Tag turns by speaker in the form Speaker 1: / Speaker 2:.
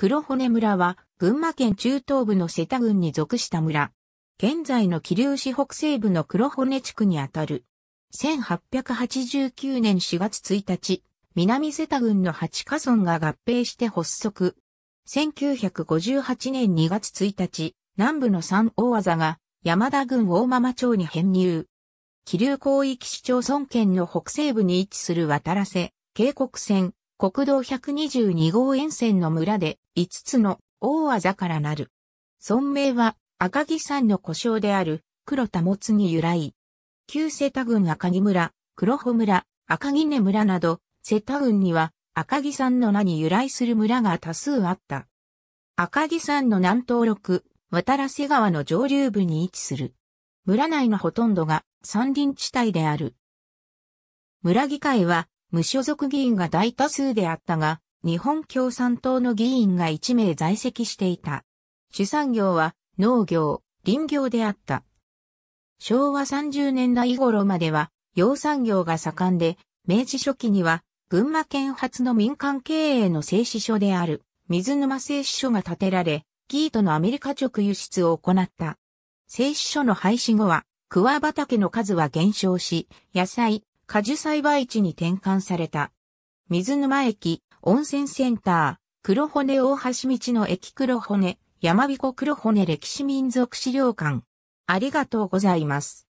Speaker 1: 黒骨村は群馬県中東部の瀬田郡に属した村。現在の桐生市北西部の黒骨地区にあたる。1889年4月1日、南瀬田郡の八カ村が合併して発足。1958年2月1日、南部の三大技が山田郡大間町に編入。桐生広域市町村県の北西部に位置する渡良瀬、渓谷線、国道122号沿線の村で5つの大技からなる。村名は赤城山の故障である黒田もつに由来。旧瀬田郡赤城村、黒穂村、赤木根村など、瀬田郡には赤城山の名に由来する村が多数あった。赤城山の南東六、渡良瀬川の上流部に位置する。村内のほとんどが山林地帯である。村議会は無所属議員が大多数であったが、日本共産党の議員が1名在籍していた。主産業は農業、林業であった。昭和30年代頃までは養産業が盛んで、明治初期には群馬県発の民間経営の製紙所である水沼製紙所が建てられ、ギートのアメリカ直輸出を行った。製紙所の廃止後は、桑畑の数は減少し、野菜、果樹栽培地に転換された。水沼駅、温泉センター、黒骨大橋道の駅黒骨、山彦黒骨歴史民族資料館。あり
Speaker 2: がとうございます。